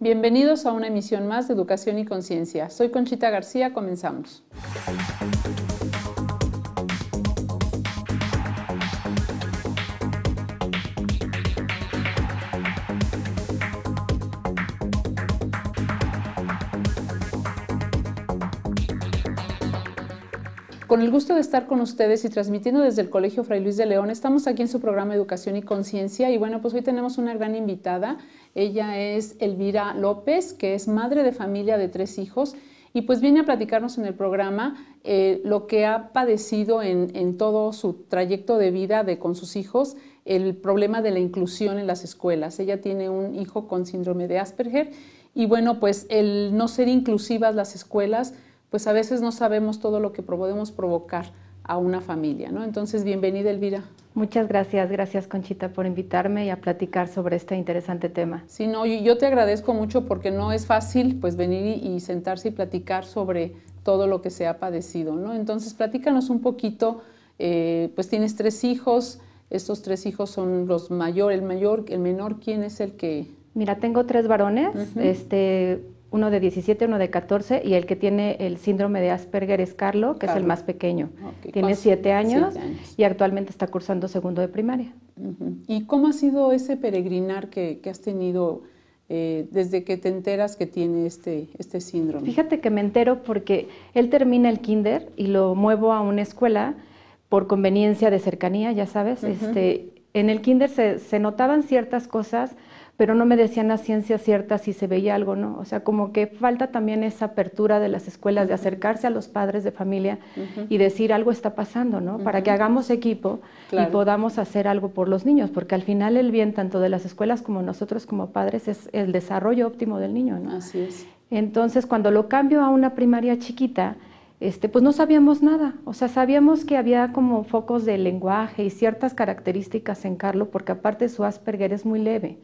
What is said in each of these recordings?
Bienvenidos a una emisión más de Educación y Conciencia. Soy Conchita García, comenzamos. Con el gusto de estar con ustedes y transmitiendo desde el Colegio Fray Luis de León, estamos aquí en su programa Educación y Conciencia y bueno, pues hoy tenemos una gran invitada. Ella es Elvira López, que es madre de familia de tres hijos y pues viene a platicarnos en el programa eh, lo que ha padecido en, todo su trayecto de vida de, con sus hijos, el problema de la inclusión en las escuelas. Ella tiene un hijo con síndrome de Asperger y bueno, pues el no ser inclusivas las escuelas pues a veces no sabemos todo lo que podemos provocar a una familia, ¿no? Entonces, bienvenida Elvira. Muchas gracias, gracias Conchita por invitarme y a platicar sobre este interesante tema. Sí, no, yo te agradezco mucho porque no es fácil pues venir y sentarse y platicar sobre todo lo que se ha padecido, ¿no? Entonces, platícanos un poquito, eh, pues tienes tres hijos, estos tres hijos son los mayor, el mayor, el menor, ¿quién es el que...? Mira, tengo tres varones, este uno de 17, uno de 14 y el que tiene el síndrome de Asperger es Carlo, que es el más pequeño. Tiene 7 años, y actualmente está cursando segundo de primaria. ¿Y cómo ha sido ese peregrinar que, has tenido eh, desde que te enteras que tiene este, este síndrome? Fíjate que me entero porque él termina el kinder y lo muevo a una escuela por conveniencia de cercanía, ya sabes. este, en el kinder se, se notaban ciertas cosas pero no me decían a ciencia cierta si se veía algo, ¿no? O sea, como que falta también esa apertura de las escuelas de acercarse a los padres de familia y decir algo está pasando, ¿no? Para que hagamos equipo y podamos hacer algo por los niños, porque al final el bien tanto de las escuelas como nosotros como padres es el desarrollo óptimo del niño, ¿no? Así es. Entonces, cuando lo cambio a una primaria chiquita, este, pues no sabíamos nada. O sea, sabíamos que había como focos de lenguaje y ciertas características en Carlos, porque aparte su Asperger es muy leve.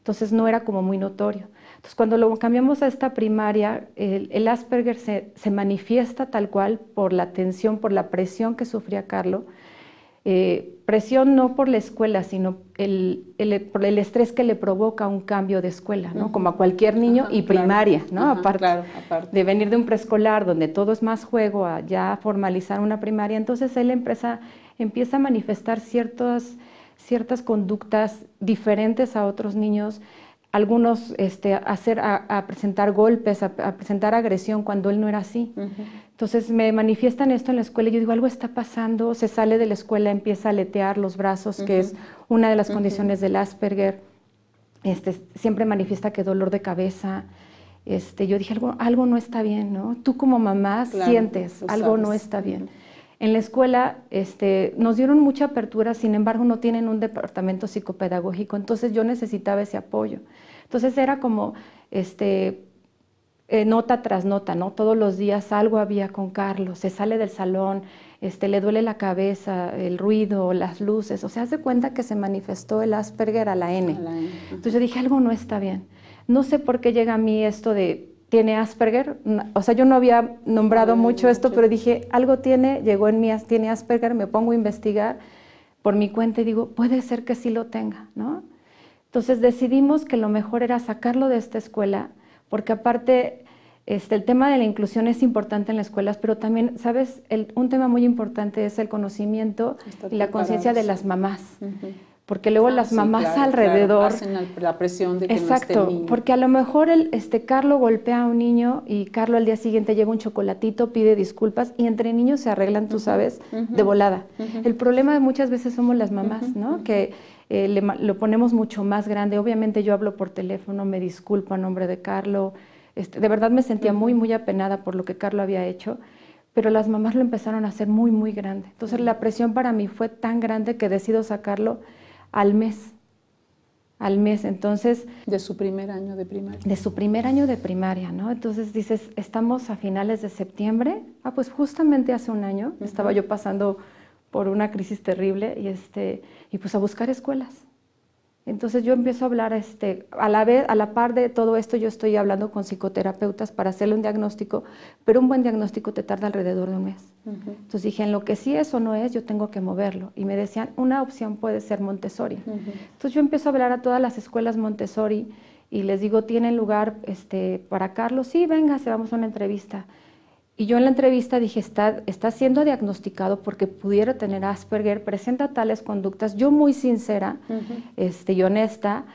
Entonces no era como muy notorio. Entonces cuando lo cambiamos a esta primaria, el, Asperger se, manifiesta tal cual por la tensión, por la presión que sufría Carlo. Eh, presión no por la escuela, sino el, por el estrés que le provoca un cambio de escuela, ¿no? Como a cualquier niño y primaria, ¿no? aparte, de venir de un preescolar donde todo es más juego a ya formalizar una primaria, entonces él empieza a manifestar ciertos ciertas conductas diferentes a otros niños, algunos este, hacer, a, presentar golpes, a, presentar agresión cuando él no era así. Entonces me manifiestan esto en la escuela y yo digo, algo está pasando, se sale de la escuela, empieza a aletear los brazos, que es una de las condiciones del Asperger. Este, siempre manifiesta que dolor de cabeza. Este, yo dije, algo, algo no está bien, ¿no? Tú como mamá sientes, algo no está bien. En la escuela este, nos dieron mucha apertura, sin embargo no tienen un departamento psicopedagógico, entonces yo necesitaba ese apoyo. Entonces era como este, eh, nota tras nota, ¿no? Todos los días algo había con Carlos, se sale del salón, este, le duele la cabeza, el ruido, las luces, o sea, hace cuenta que se manifestó el Asperger A la N. Entonces yo dije, algo no está bien. No sé por qué llega a mí esto de tiene Asperger. O sea, yo no había nombrado mucho esto, pero dije, algo tiene, llegó en mí, tiene Asperger, me pongo a investigar por mi cuenta y digo, puede ser que sí lo tenga, ¿no? Entonces decidimos que lo mejor era sacarlo de esta escuela, porque aparte este, el tema de la inclusión es importante en las escuelas, pero también, ¿sabes? un tema muy importante es el conocimiento y la conciencia de las mamás porque luego ah, las mamás alrededor hacen la presión de que exacto no esté niño. porque a lo mejor el este Carlo golpea a un niño y Carlo al día siguiente lleva un chocolatito pide disculpas y entre niños se arreglan tú sabes de volada el problema muchas veces somos las mamás no que eh, le, lo ponemos mucho más grande obviamente yo hablo por teléfono me disculpo a nombre de Carlo este, de verdad me sentía muy muy apenada por lo que Carlo había hecho pero las mamás lo empezaron a hacer muy muy grande entonces la presión para mí fue tan grande que decido sacarlo al mes. Al mes, entonces... De su primer año de primaria. De su primer año de primaria, ¿no? Entonces dices, estamos a finales de septiembre. Ah, pues justamente hace un año estaba yo pasando por una crisis terrible y, este, y pues a buscar escuelas. Entonces yo empiezo a hablar, este, a, la vez, a la par de todo esto yo estoy hablando con psicoterapeutas para hacerle un diagnóstico, pero un buen diagnóstico te tarda alrededor de un mes. Entonces dije, en lo que sí es o no es, yo tengo que moverlo. Y me decían, una opción puede ser Montessori. Entonces yo empiezo a hablar a todas las escuelas Montessori y les digo, ¿tienen lugar este, para Carlos? Sí, venga, se vamos a una entrevista. Y yo en la entrevista dije, está, está siendo diagnosticado porque pudiera tener Asperger, presenta tales conductas. Yo muy sincera este, y honesta,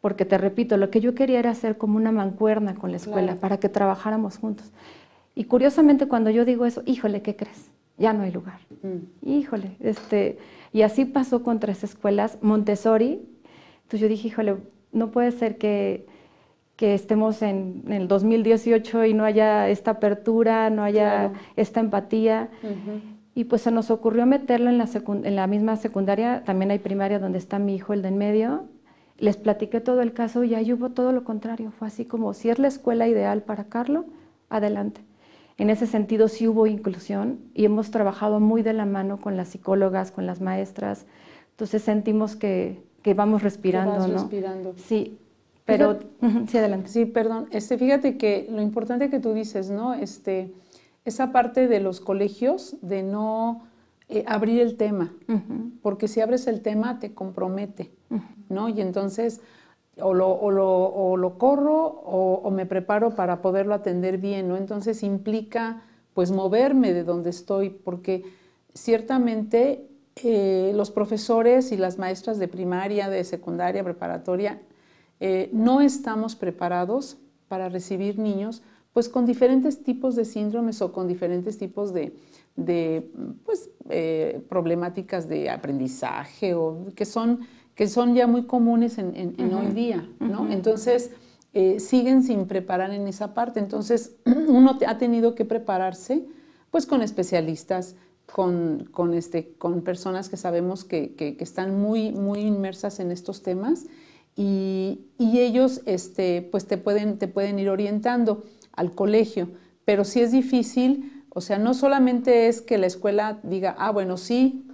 porque te repito, lo que yo quería era hacer como una mancuerna con la escuela para que trabajáramos juntos. Y curiosamente cuando yo digo eso, híjole, ¿qué crees? Ya no hay lugar. Mm. Híjole, este, y así pasó con tres escuelas, Montessori. Entonces yo dije, híjole, no puede ser que que estemos en, el 2018 y no haya esta apertura, no haya esta empatía. Y pues se nos ocurrió meterlo en la, misma secundaria, también hay primaria donde está mi hijo, el de en medio. Les platiqué todo el caso y ahí hubo todo lo contrario. Fue así como, si es la escuela ideal para Carlos, adelante. En ese sentido sí hubo inclusión y hemos trabajado muy de la mano con las psicólogas, con las maestras. Entonces sentimos que, vamos respirando, ¿no? respirando. Sí, pero, sí, adelante. Sí, perdón. Este, fíjate que lo importante que tú dices, ¿no? Este, esa parte de los colegios de no eh, abrir el tema, porque si abres el tema te compromete, ¿no? Y entonces o lo, o lo, o lo corro o, me preparo para poderlo atender bien, ¿no? Entonces implica pues moverme de donde estoy, porque ciertamente eh, los profesores y las maestras de primaria, de secundaria, preparatoria, eh, no estamos preparados para recibir niños pues con diferentes tipos de síndromes o con diferentes tipos de, pues, eh, problemáticas de aprendizaje que son, ya muy comunes en, hoy día, Entonces, eh, siguen sin preparar en esa parte. Entonces, uno ha tenido que prepararse pues con especialistas, con, este, personas que sabemos que, que, están muy, muy inmersas en estos temas y, ellos este, pues te pueden, te pueden ir orientando al colegio, pero si es difícil, o sea, no solamente es que la escuela diga, ah, bueno, sí,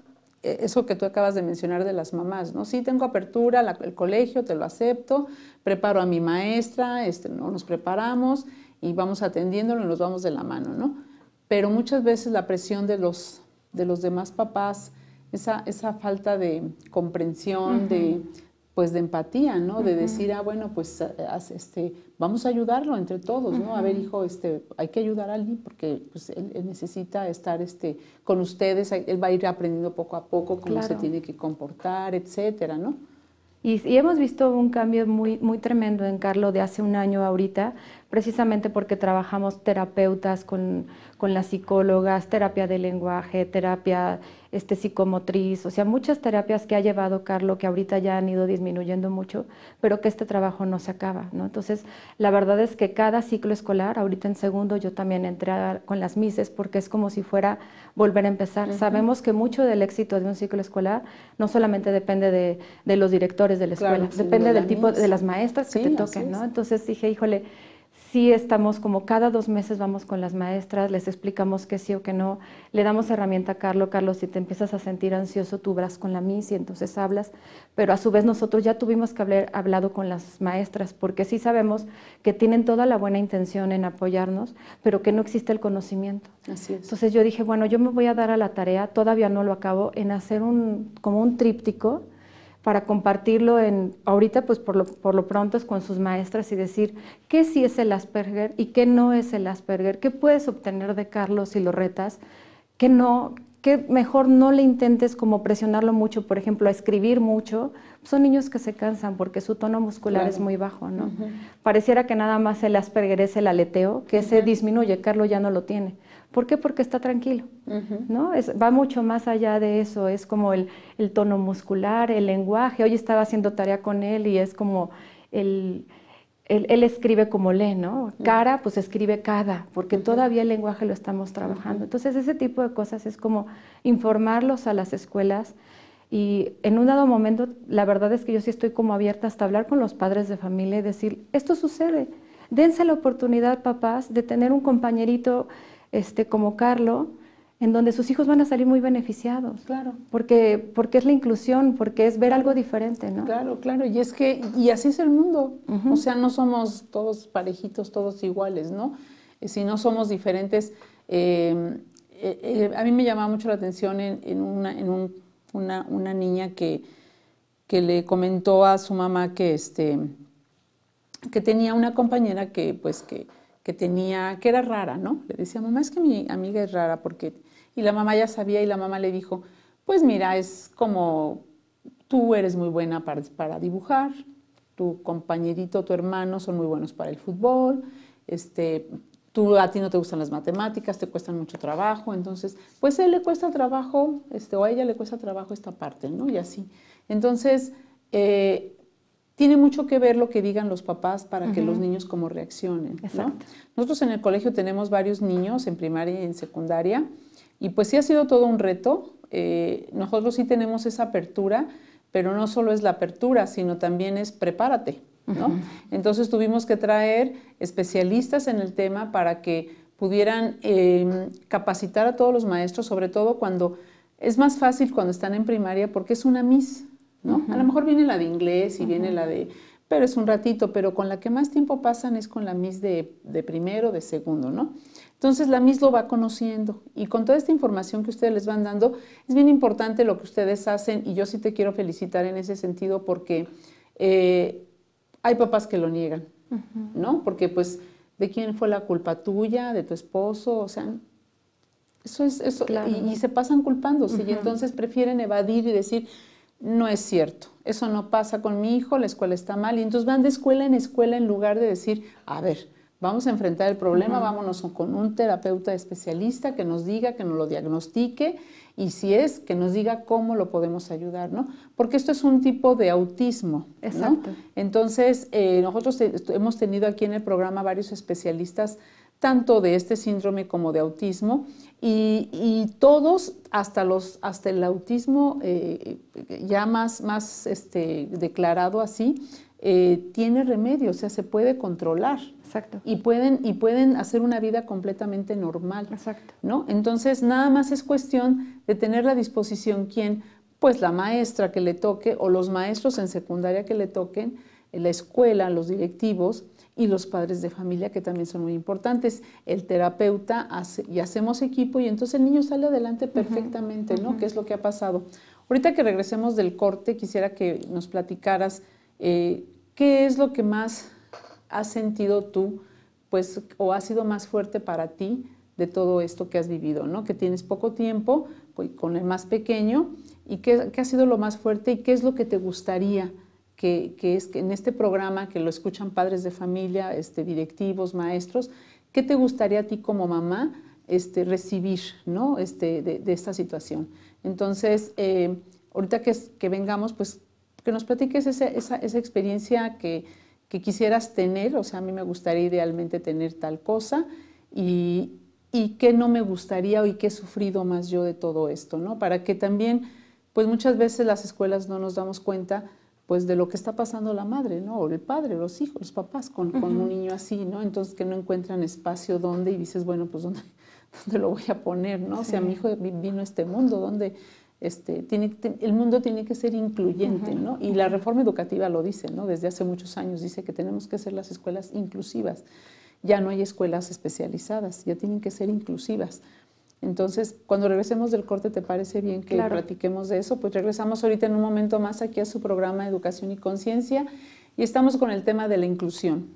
e-, eso que tú acabas de mencionar de las mamás, ¿no? Sí, tengo apertura, el colegio, te lo acepto, preparo a mi maestra, este, ¿no? nos preparamos y vamos atendiéndolo y nos vamos de la mano, ¿no? Pero muchas veces la presión de los, de los demás papás, esa, esa falta de comprensión, de pues de empatía, ¿no? De decir, ah, bueno, pues eh, este, vamos a ayudarlo entre todos, ¿no? A ver, hijo, este, hay que ayudar a alguien porque pues, él, necesita estar este, con ustedes, él va a ir aprendiendo poco a poco cómo se tiene que comportar, etcétera, ¿no? Y, hemos visto un cambio muy, muy tremendo en Carlos de hace un año ahorita, precisamente porque trabajamos terapeutas con, con las psicólogas, terapia de lenguaje, terapia este, psicomotriz, o sea, muchas terapias que ha llevado Carlo que ahorita ya han ido disminuyendo mucho, pero que este trabajo no se acaba, ¿no? Entonces, la verdad es que cada ciclo escolar, ahorita en segundo yo también entré con las mises porque es como si fuera volver a empezar. Sabemos que mucho del éxito de un ciclo escolar no solamente depende de, de los directores de la escuela, depende del tipo de las maestras que te toquen, ¿no? Entonces dije, híjole, sí estamos como cada dos meses vamos con las maestras, les explicamos que sí o que no, le damos herramienta a Carlos, Carlos, si te empiezas a sentir ansioso, tú vas con la MIS y entonces hablas, pero a su vez nosotros ya tuvimos que haber hablado con las maestras, porque sí sabemos que tienen toda la buena intención en apoyarnos, pero que no existe el conocimiento. Así es. Entonces yo dije, bueno, yo me voy a dar a la tarea, todavía no lo acabo, en hacer un, como un tríptico, para compartirlo en, ahorita pues por lo, pronto es con sus maestras y decir qué sí es el Asperger y qué no es el Asperger, qué puedes obtener de Carlos si lo retas, qué no, que mejor no le intentes como presionarlo mucho, por ejemplo, a escribir mucho. Son niños que se cansan porque su tono muscular es muy bajo, ¿no? Pareciera que nada más el Asperger es el aleteo, que se disminuye, Carlos ya no lo tiene. ¿Por qué? Porque está tranquilo, ¿no? Es, va mucho más allá de eso, es como el, tono muscular, el lenguaje. Hoy estaba haciendo tarea con él y es como Él, escribe como lee, ¿no? Cara, pues escribe cada, porque todavía el lenguaje lo estamos trabajando. Entonces, ese tipo de cosas es como informarlos a las escuelas, y en un dado momento, la verdad es que yo sí estoy como abierta hasta hablar con los padres de familia y decir, esto sucede. Dense la oportunidad, papás, de tener un compañerito este, como Carlo, en donde sus hijos van a salir muy beneficiados. Claro. Porque, porque es la inclusión, porque es ver algo diferente, ¿no? Claro, claro. Y es que, y así es el mundo. O sea, no somos todos parejitos, todos iguales, ¿no? Eh, si no somos diferentes. Em, eh, eh, a mí me llamaba mucho la atención en, en, una, un, una, una, niña que, que le comentó a su mamá que, este, que tenía una compañera que, pues, que que tenía, que era rara, ¿no? Le decía, mamá, es que mi amiga es rara porque... Y la mamá ya sabía y la mamá le dijo, pues mira, es como tú eres muy buena para, para dibujar, tu compañerito, tu hermano son muy buenos para el fútbol, este, tú a ti no te gustan las matemáticas, te cuestan mucho trabajo, entonces, pues a él le cuesta trabajo, este, o a ella le cuesta trabajo esta parte, ¿no? Y así. Entonces, eh, tiene mucho que ver lo que digan los papás para que los niños como reaccionen. Nosotros en el colegio tenemos varios niños en primaria y en secundaria y pues sí ha sido todo un reto. Eh, nosotros sí tenemos esa apertura, pero no solo es la apertura, sino también es prepárate. Entonces tuvimos que traer especialistas en el tema para que pudieran em, capacitar a todos los maestros, sobre todo cuando es más fácil cuando están en primaria porque es una misa. A lo mejor viene la de inglés y viene la de... Pero es un ratito, pero con la que más tiempo pasan es con la mis de, de primero, de segundo, ¿no? Entonces la MIS lo va conociendo y con toda esta información que ustedes les van dando, es bien importante lo que ustedes hacen y yo sí te quiero felicitar en ese sentido porque eh, hay papás que lo niegan, ¿no? Porque pues, ¿de quién fue la culpa tuya, de tu esposo? O sea, eso es, eso, y, se pasan culpándose y entonces prefieren evadir y decir, no es cierto, eso no pasa con mi hijo, la escuela está mal. Y entonces van de escuela en escuela en lugar de decir, a ver, vamos a enfrentar el problema, vámonos con un terapeuta especialista que nos diga, que nos lo diagnostique y si es, que nos diga cómo lo podemos ayudar, ¿no? Porque esto es un tipo de autismo, Exacto. Entonces, eh, nosotros hemos tenido aquí en el programa varios especialistas tanto de este síndrome como de autismo y, todos, hasta, los, hasta el autismo eh, ya más, más este, declarado así, eh, tiene remedio, o sea, se puede controlar. Exacto. Y pueden, y pueden hacer una vida completamente normal. Exacto. ¿no? Entonces, nada más es cuestión de tener la disposición quien, pues la maestra que le toque o los maestros en secundaria que le toquen, la escuela, los directivos y los padres de familia que también son muy importantes. El terapeuta y hacemos equipo y entonces el niño sale adelante perfectamente, ¿no? ¿Qué es lo que ha pasado? Ahorita que regresemos del corte, quisiera que nos platicaras eh, qué es lo que más has sentido tú, pues, o ha sido más fuerte para ti de todo esto que has vivido, ¿no? Que tienes poco tiempo pues, con el más pequeño y qué, qué ha sido lo más fuerte y qué es lo que te gustaría que, es que en este programa que lo escuchan padres de familia, este, directivos, maestros, ¿qué te gustaría a ti como mamá este, recibir ¿no? Este, de, esta situación? Entonces, eh, ahorita que, vengamos, pues que nos platiques esa, experiencia que, quisieras tener, o sea, a mí me gustaría idealmente tener tal cosa y, qué no me gustaría o qué he sufrido más yo de todo esto, ¿no? Para que también, pues muchas veces las escuelas no nos damos cuenta pues de lo que está pasando la madre, ¿no? O el padre, los hijos, los papás con, un niño así, ¿no? Entonces que no encuentran espacio donde y dices, bueno, pues ¿dónde, lo voy a poner, ¿no? O sea, mi hijo vino a este mundo donde este, tiene, el mundo tiene que ser incluyente, ¿no? Y la reforma educativa lo dice, ¿no? Desde hace muchos años dice que tenemos que hacer las escuelas inclusivas. Ya no hay escuelas especializadas, ya tienen que ser inclusivas entonces, cuando regresemos del corte, ¿te parece bien que platiquemos de eso? Pues regresamos ahorita en un momento más aquí a su programa Educación y Conciencia y estamos con el tema de la inclusión.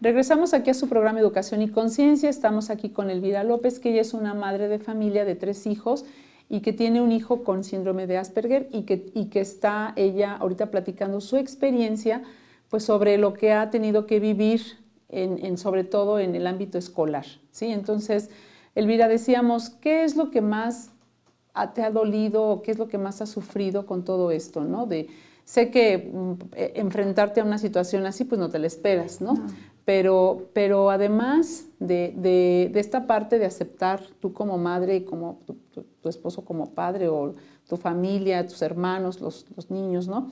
Regresamos aquí a su programa Educación y Conciencia. Estamos aquí con Elvira López, que ella es una madre de familia de tres hijos y que tiene un hijo con síndrome de Asperger y que, está ella ahorita platicando su experiencia pues sobre lo que ha tenido que vivir sobre todo en el ámbito escolar. Entonces, Elvira, decíamos, ¿qué es lo que más te ha dolido o qué es lo que más has sufrido con todo esto? sé que mm, e, enfrentarte a una situación así, pues no te la esperas, ¿no? no pero, pero además de, de, de, esta parte de aceptar tú como madre y como tu, esposo como padre o tu familia, tus hermanos, los, los niños, ¿no?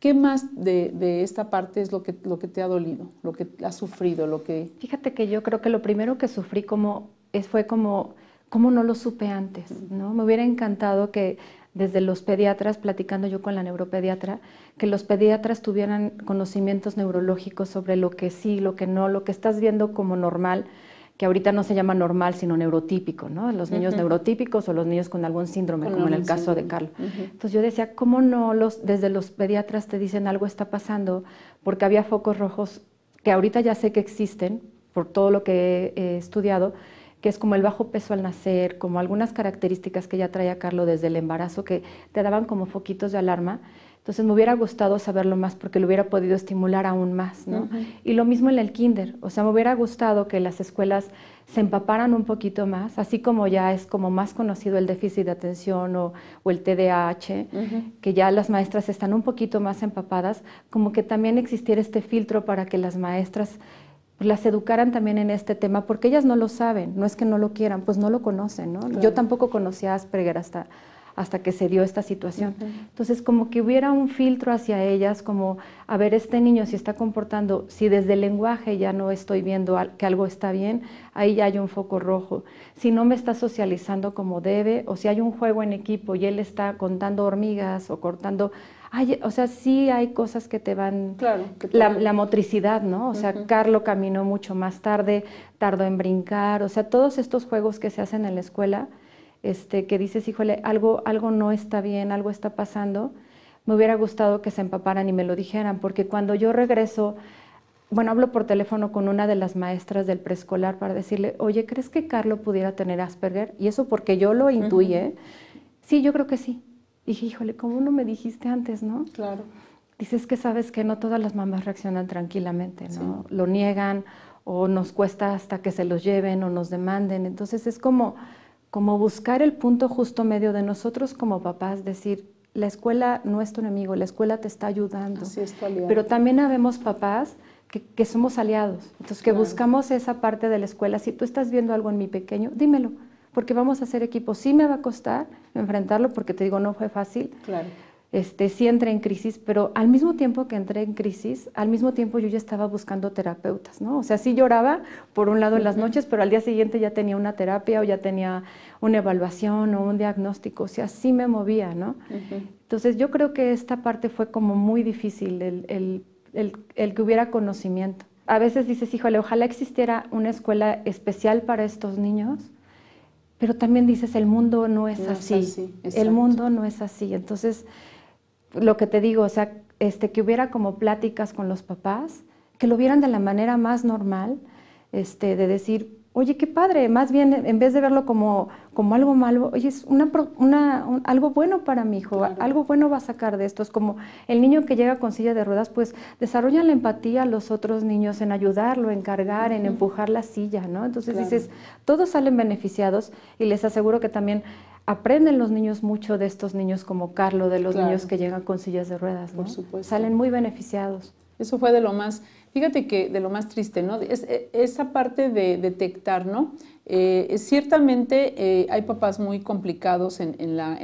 ¿Qué más de, de, esta parte es lo que, lo que te ha dolido, lo que has sufrido, lo que... Fíjate que yo creo que lo primero que sufrí como es, fue como, cómo no lo supe antes, ¿no? Me hubiera encantado que desde los pediatras, platicando yo con la neuropediatra, que los pediatras tuvieran conocimientos neurológicos sobre lo que sí, lo que no, lo que estás viendo como normal, que ahorita no se llama normal, sino neurotípico, ¿no? Los niños neurotípicos o los niños con algún síndrome, como en el caso de Carlos. Entonces yo decía, ¿cómo no los, desde los pediatras te dicen algo está pasando? Porque había focos rojos que ahorita ya sé que existen por todo lo que he estudiado, que es como el bajo peso al nacer, como algunas características que ya traía Carlos desde el embarazo que te daban como foquitos de alarma. Entonces me hubiera gustado saberlo más porque lo hubiera podido estimular aún más, ¿no? Y lo mismo en el kinder, o sea, me hubiera gustado que las escuelas se empaparan un poquito más, así como ya es como más conocido el déficit de atención o, el TDAH, que ya las maestras están un poquito más empapadas, como que también existiera este filtro para que las maestras las educaran también en este tema, porque ellas no lo saben, no es que no lo quieran, pues no lo conocen, ¿no? Yo tampoco conocía Asperger hasta, hasta que se dio esta situación. Entonces, como que hubiera un filtro hacia ellas, como, a ver, este niño si está comportando, si desde el lenguaje ya no estoy viendo que algo está bien, ahí ya hay un foco rojo. Si no me está socializando como debe, o si hay un juego en equipo y él está contando hormigas o cortando o sea, sí hay cosas que te van... Claro. la, motricidad, ¿no? O sea, Carlo caminó mucho más tarde, tardó en brincar, o sea, todos estos juegos que se hacen en la escuela, este, que dices, híjole, algo, algo no está bien, algo está pasando, me hubiera gustado que se empaparan y me lo dijeran, porque cuando yo regreso bueno, hablo por teléfono con una de las maestras del preescolar para decirle, oye, ¿crees que Carlo pudiera tener Asperger? Y eso porque yo lo intuye. Sí, yo creo que sí dije, híjole, como no me dijiste antes, no? Claro. Dices que sabes que no todas las mamás reaccionan tranquilamente, ¿no? Lo niegan o nos cuesta hasta que se los lleven o nos demanden. Entonces es como, como buscar el punto justo medio de nosotros como papás, decir, la escuela no es tu enemigo, la escuela te está ayudando. Así es, Pero también habemos papás que, somos aliados, entonces que buscamos esa parte de la escuela. Si tú estás viendo algo en mi pequeño, dímelo porque vamos a hacer equipo. Sí me va a costar enfrentarlo porque te digo, no fue fácil. Claro. Este, sí entré en crisis, pero al mismo tiempo que entré en crisis, al mismo tiempo yo ya estaba buscando terapeutas, ¿no? O sea, sí lloraba por un lado en las noches, pero al día siguiente ya tenía una terapia o ya tenía una evaluación o un diagnóstico, o sea, sí me movía, ¿no? Entonces yo creo que esta parte fue como muy difícil, el, el que hubiera conocimiento. A veces dices, híjole, ojalá existiera una escuela especial para estos niños, pero también dices, el mundo no es así, el mundo no es así. Entonces, lo que te digo, o sea, este, que hubiera como pláticas con los papás, que lo vieran de la manera más normal, este, de decir, oye, qué padre, más bien en vez de verlo como, como algo malo, oye, es una, una algo bueno para mi hijo, algo bueno va a sacar de esto. Es como el niño que llega con silla de ruedas, pues desarrolla la empatía a los otros niños en ayudarlo, en cargar, en empujar la silla, ¿no? Entonces dices, todos salen beneficiados y les aseguro que también aprenden los niños mucho de estos niños como Carlos, de los niños que llegan con sillas de ruedas, Por supuesto. Salen muy beneficiados. Eso fue de lo más Fíjate que de lo más triste, ¿no? Es, e, esa parte de detectar, ¿no? Eh, ciertamente eh, hay papás muy complicados en, la,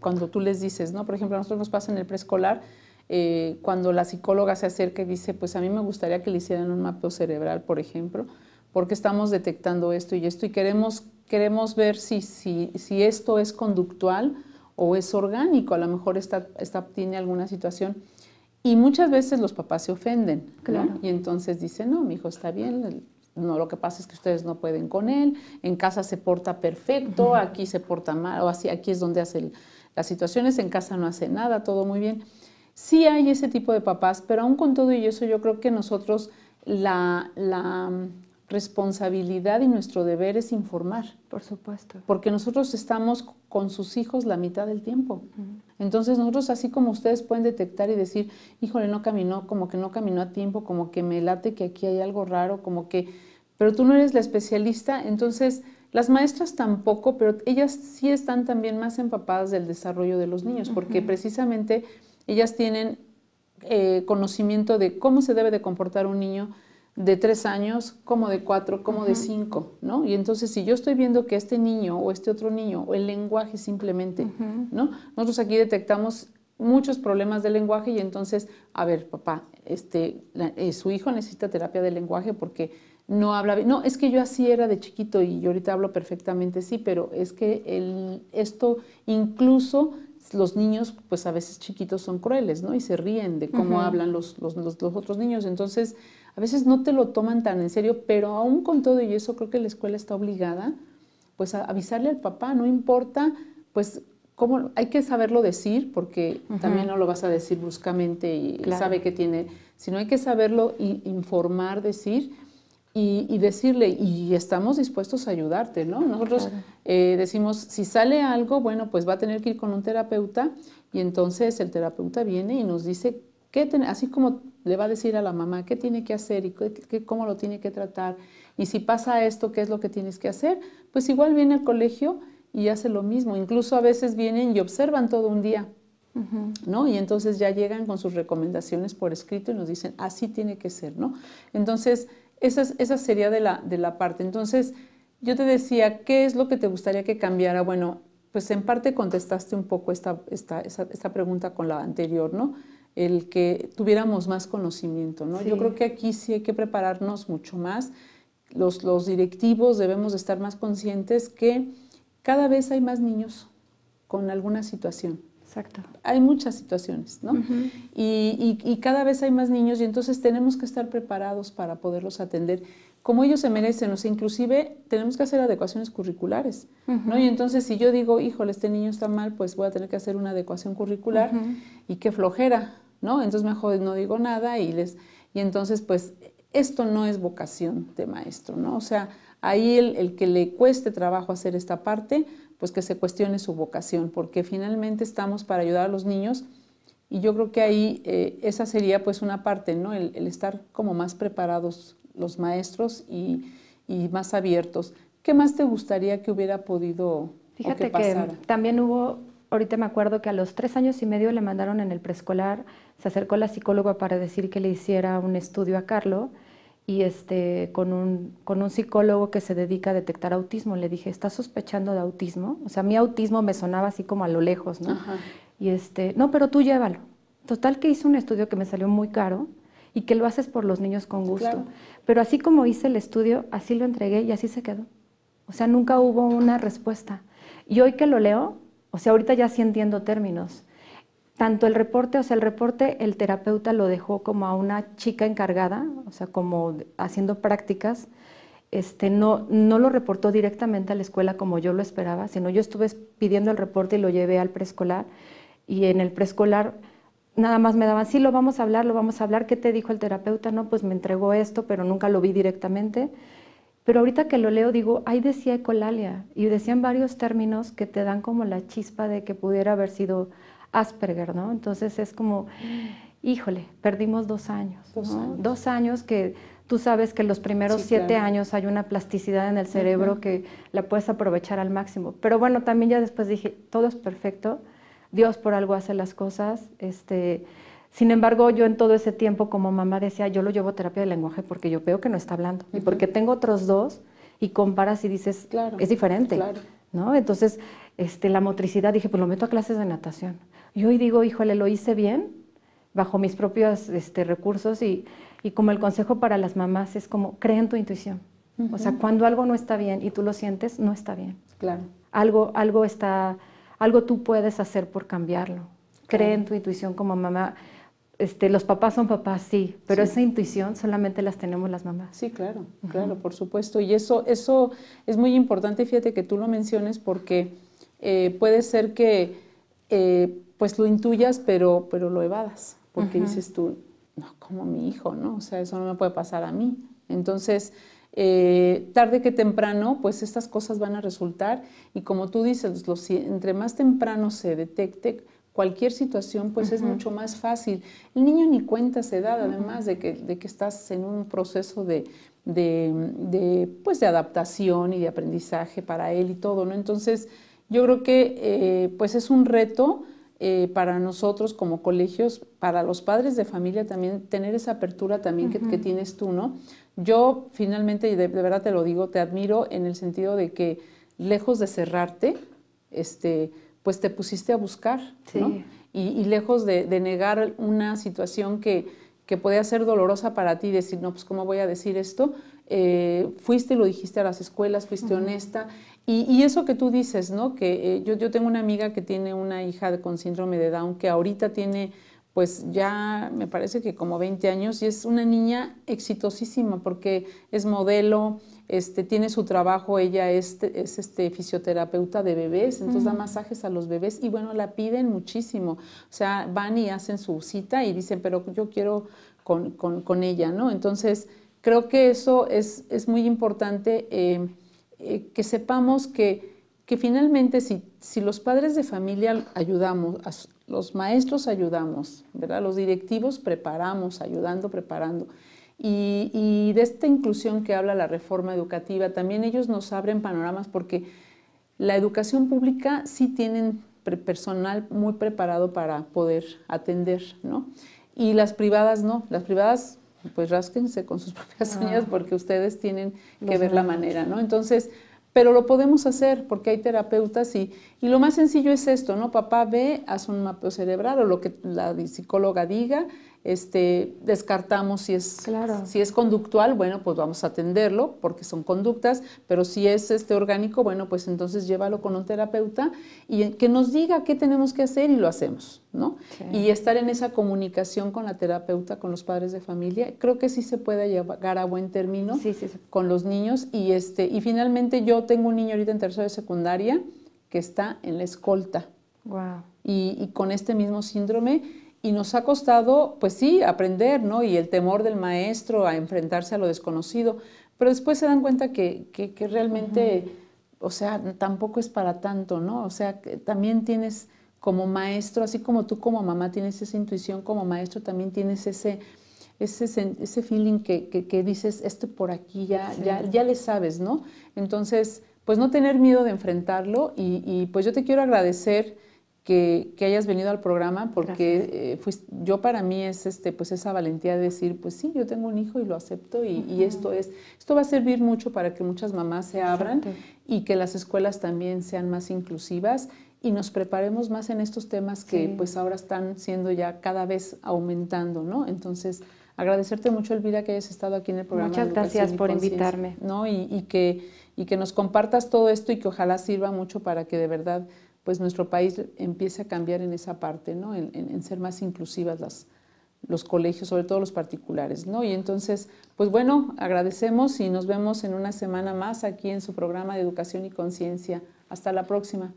cuando tú les dices, ¿no? Por ejemplo, a nosotros nos pasa en el preescolar, eh, cuando la psicóloga se acerca y dice, pues a mí me gustaría que le hicieran un mapeo cerebral, por ejemplo, porque estamos detectando esto y esto y queremos, queremos ver si, esto es conductual o es orgánico, a lo mejor tiene alguna situación. Y muchas veces los papás se ofenden. Claro. Y entonces dicen, no, mi hijo está bien, no, lo que pasa es que ustedes no pueden con él, en casa se porta perfecto, aquí se porta mal, o así, aquí es donde hace las situaciones, en casa no hace nada, todo muy bien. Sí hay ese tipo de papás, pero aún con todo y eso yo creo que nosotros la, mm, responsabilidad y nuestro deber es informar. Por supuesto. Porque nosotros estamos con sus hijos la mitad del tiempo. Entonces nosotros así como ustedes pueden detectar y decir, híjole, no caminó, como que no caminó a tiempo, como que me late que aquí hay algo raro, como que, pero tú no eres la especialista, entonces las maestras tampoco, pero ellas sí están también más empapadas del desarrollo de los niños, porque precisamente ellas tienen eh, conocimiento de cómo se debe de comportar un niño, de tres años como de cuatro, como de cinco, ¿no? Y entonces si yo estoy viendo que este niño o este otro niño, o el lenguaje simplemente, ¿no? Nosotros aquí detectamos muchos problemas de lenguaje y entonces, a ver, papá, este, eh, su hijo necesita terapia de lenguaje porque no habla No, es que yo así era de chiquito y yo ahorita hablo perfectamente, sí, pero es que el, esto incluso los niños, pues a veces chiquitos son crueles, ¿no? Y se ríen de cómo hablan los, los, los otros niños. Entonces, a veces no te lo toman tan en serio, pero aún con todo y eso creo que la escuela está obligada pues a avisarle al papá, no importa, pues cómo hay que saberlo decir porque también no lo vas a decir bruscamente y sabe que tiene, sino hay que saberlo y informar, decir y, decirle y estamos dispuestos a ayudarte, ¿no? Nosotros eh, decimos si sale algo, bueno, pues va a tener que ir con un terapeuta y entonces el terapeuta viene y nos dice así como le va a decir a la mamá qué tiene que hacer y cómo lo tiene que tratar. Y si pasa esto, ¿qué es lo que tienes que hacer? Pues igual viene al colegio y hace lo mismo. Incluso a veces vienen y observan todo un día, ¿no? Y entonces ya llegan con sus recomendaciones por escrito y nos dicen, así tiene que ser, ¿no? Entonces, esa, sería de la, parte. Entonces, yo te decía, ¿qué es lo que te gustaría que cambiara? Bueno, pues en parte contestaste un poco esta pregunta con la anterior, ¿no? el que tuviéramos más conocimiento, ¿no? Yo creo que aquí sí hay que prepararnos mucho más. Los, directivos debemos estar más conscientes que cada vez hay más niños con alguna situación. Exacto. Hay muchas situaciones, ¿no? y, cada vez hay más niños y entonces tenemos que estar preparados para poderlos atender como ellos se merecen. O inclusive tenemos que hacer adecuaciones curriculares, ¿no? Y entonces si yo digo, híjole, este niño está mal, pues voy a tener que hacer una adecuación curricular y qué flojera, ¿no? Entonces mejor no digo nada y les... Y entonces, pues, esto no es vocación de maestro, ¿no? O sea, ahí el, que le cueste trabajo hacer esta parte, pues que se cuestione su vocación, porque finalmente estamos para ayudar a los niños y yo creo que ahí eh, esa sería pues una parte, ¿no? El, estar como más preparados los maestros y, más abiertos. ¿Qué más te gustaría que hubiera podido Fíjate que, que también hubo Ahorita me acuerdo que a los tres años y medio le mandaron en el preescolar, se acercó la psicóloga para decir que le hiciera un estudio a Carlo y este, con, un, psicólogo que se dedica a detectar autismo. Le dije, ¿estás sospechando de autismo? O sea, mi autismo me sonaba así como a lo lejos, ¿no? Y este, no, pero tú llévalo. Total que hice un estudio que me salió muy caro y que lo haces por los niños con gusto. Pero así como hice el estudio, así lo entregué y así se quedó. O sea, nunca hubo una respuesta. Y hoy que lo leo, o sea, ahorita ya sí entiendo términos. Tanto el reporte, o sea, el reporte el terapeuta lo dejó como a una chica encargada, o sea, como haciendo prácticas. Este, no, no lo reportó directamente a la escuela como yo lo esperaba, sino yo estuve pidiendo el reporte y lo llevé al preescolar. Y en el preescolar nada más me daban, sí, lo vamos a hablar, lo vamos a hablar, ¿qué te dijo el terapeuta? No, pues me entregó esto, pero nunca lo vi directamente. Pero ahorita que lo leo digo, ahí decía ecolalia y decían varios términos que te dan como la chispa de que pudiera haber sido Asperger, ¿no? Entonces es como, híjole, perdimos dos años. Dos, años. dos años que tú sabes que los primeros siete años hay una plasticidad en el cerebro que la puedes aprovechar al máximo. Pero bueno, también ya después dije, todo es perfecto, Dios por algo hace las cosas, este sin embargo, yo en todo ese tiempo como mamá decía, yo lo llevo a terapia de lenguaje porque yo veo que no está hablando y porque tengo otros dos y comparas y dices, claro, es diferente, ¿no? Entonces, este, la motricidad dije, pues lo meto a clases de natación. Y hoy digo, híjole, lo hice bien bajo mis propios este, recursos y, como el consejo para las mamás es como, cree en tu intuición. O sea, cuando algo no está bien y tú lo sientes, no está bien. Claro. Algo, algo está, algo tú puedes hacer por cambiarlo. Cree en tu intuición como mamá este, los papás son papás, sí, pero esa intuición solamente las tenemos las mamás. Sí, claro, claro, por supuesto. Y eso, eso es muy importante, fíjate que tú lo menciones porque eh, puede ser que eh, pues lo intuyas, pero, pero lo evadas, porque dices tú, no, como mi hijo, ¿no? O sea, eso no me puede pasar a mí. Entonces, eh, tarde que temprano, pues estas cosas van a resultar y como tú dices, entre más temprano se detecte, cualquier situación, pues es mucho más fácil. El niño ni cuenta se da, además de que, estás en un proceso de, pues de adaptación y de aprendizaje para él y todo, ¿no? Entonces, yo creo que eh, pues es un reto eh, para nosotros como colegios, para los padres de familia también, tener esa apertura también que, tienes tú, ¿no? Yo finalmente, y de, verdad te lo digo, te admiro en el sentido de que lejos de cerrarte, este, pues te pusiste a buscar, ¿no? y, lejos de, negar una situación que, que podía ser dolorosa para ti, decir, no, pues cómo voy a decir esto, eh, fuiste y lo dijiste a las escuelas, fuiste honesta. Y, eso que tú dices, ¿no? Que eh, yo, yo tengo una amiga que tiene una hija con síndrome de Down que ahorita tiene pues ya me parece que como 20 años y es una niña exitosísima porque es modelo, este, tiene su trabajo, ella es, este, fisioterapeuta de bebés, entonces da masajes a los bebés y bueno, la piden muchísimo. O sea, van y hacen su cita y dicen, pero yo quiero con, ella, ¿no? Entonces, creo que eso es, muy importante eh, eh, que sepamos que, finalmente si, los padres de familia ayudamos, los maestros ayudamos, ¿verdad? Los directivos preparamos, ayudando, preparando. Y, de esta inclusión que habla la reforma educativa, también ellos nos abren panoramas porque la educación pública sí tienen personal muy preparado para poder atender, ¿no? Y las privadas no, las privadas pues rásquense con sus propias ah. uñas porque ustedes tienen que ver la manera, ¿no? Entonces, pero lo podemos hacer porque hay terapeutas y, y lo más sencillo es esto, ¿no? Papá ve, hace un mapeo cerebral o lo que la psicóloga diga, este, descartamos si es, si es conductual, bueno, pues vamos a atenderlo porque son conductas, pero si es este orgánico, bueno, pues entonces llévalo con un terapeuta y que nos diga qué tenemos que hacer y lo hacemos, ¿no? Y estar en esa comunicación con la terapeuta, con los padres de familia, creo que sí se puede llegar a buen término con los niños y este y finalmente yo tengo un niño ahorita en tercero de secundaria que está en la escolta. Wow. y con este mismo síndrome y nos ha costado, pues sí, aprender, ¿no? Y el temor del maestro a enfrentarse a lo desconocido, pero después se dan cuenta que, realmente, o sea, tampoco es para tanto, ¿no? O sea, también tienes como maestro, así como tú como mamá tienes esa intuición, como maestro también tienes ese, ese, ese feeling que, que, dices, esto por aquí ya, ya, le sabes, ¿no? Entonces, pues no tener miedo de enfrentarlo y pues yo te quiero agradecer que, hayas venido al programa porque eh, yo para mí es este pues esa valentía de decir pues sí yo tengo un hijo y lo acepto y, esto es esto va a servir mucho para que muchas mamás se abran y que las escuelas también sean más inclusivas y nos preparemos más en estos temas que pues ahora están siendo ya cada vez aumentando no entonces agradecerte mucho Elvira que hayas estado aquí en el programa muchas gracias por invitarme no y, que y que nos compartas todo esto y que ojalá sirva mucho para que de verdad pues nuestro país empieza a cambiar en esa parte, ¿no? En, ser más inclusivas los colegios, sobre todo los particulares, ¿no? Y entonces, pues bueno, agradecemos y nos vemos en una semana más aquí en su programa de Educación y Conciencia. Hasta la próxima.